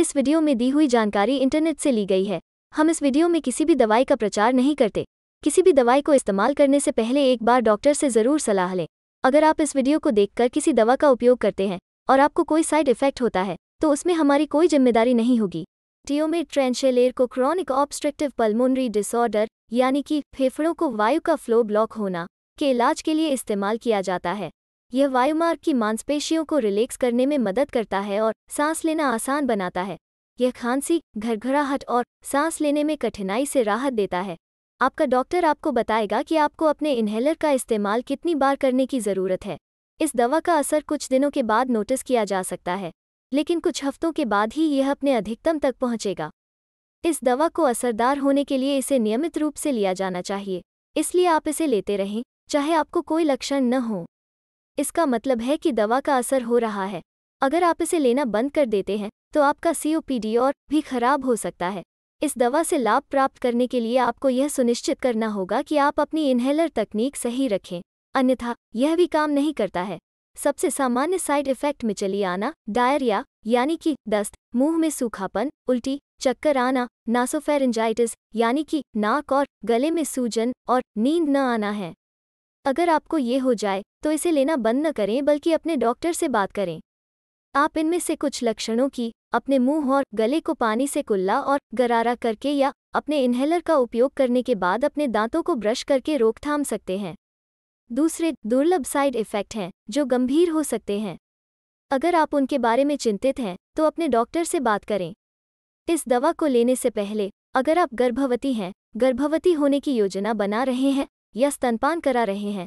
इस वीडियो में दी हुई जानकारी इंटरनेट से ली गई है हम इस वीडियो में किसी भी दवाई का प्रचार नहीं करते किसी भी दवाई को इस्तेमाल करने से पहले एक बार डॉक्टर से ज़रूर सलाह लें अगर आप इस वीडियो को देखकर किसी दवा का उपयोग करते हैं और आपको कोई साइड इफेक्ट होता है तो उसमें हमारी कोई जिम्मेदारी नहीं होगी ट्योमेट ट्रेंशेलेर को क्रॉनिक ऑब्स्ट्रक्टिव पल्मोनरी डिसऑर्डर यानी कि फेफड़ों को वायु का फ्लो ब्लॉक होना के इलाज के लिए इस्तेमाल किया जाता है यह वायुमार्ग की मांसपेशियों को रिलैक्स करने में मदद करता है और सांस लेना आसान बनाता है यह खांसी घरघराहट और सांस लेने में कठिनाई से राहत देता है आपका डॉक्टर आपको बताएगा कि आपको अपने इन्हेलर का इस्तेमाल कितनी बार करने की ज़रूरत है इस दवा का असर कुछ दिनों के बाद नोटिस किया जा सकता है लेकिन कुछ हफ्तों के बाद ही यह अपने अधिकतम तक पहुंचेगा इस दवा को असरदार होने के लिए इसे नियमित रूप से लिया जाना चाहिए इसलिए आप इसे लेते रहें चाहे आपको कोई लक्षण न हो इसका मतलब है कि दवा का असर हो रहा है अगर आप इसे लेना बंद कर देते हैं तो आपका सीओपीडी और भी खराब हो सकता है इस दवा से लाभ प्राप्त करने के लिए आपको यह सुनिश्चित करना होगा कि आप अपनी इन्हेलर तकनीक सही रखें अन्यथा यह भी काम नहीं करता है सबसे सामान्य साइड इफेक्ट में चली आना डायरिया यानी कि दस्त मुंह में सूखापन उल्टी चक्कर आना नासोफेरेंजाइटिस यानी कि नाक और गले में सूजन और नींद न आना है अगर आपको ये हो जाए तो इसे लेना बंद न करें बल्कि अपने डॉक्टर से बात करें आप इनमें से कुछ लक्षणों की अपने मुंह और गले को पानी से कुल्ला और गरारा करके या अपने इन्हेलर का उपयोग करने के बाद अपने दांतों को ब्रश करके रोकथाम सकते हैं दूसरे दुर्लभ साइड इफ़ेक्ट हैं जो गंभीर हो सकते हैं अगर आप उनके बारे में चिंतित हैं तो अपने डॉक्टर से बात करें इस दवा को लेने से पहले अगर आप गर्भवती हैं गर्भवती होने की योजना बना रहे हैं या स्तनपान करा रहे हैं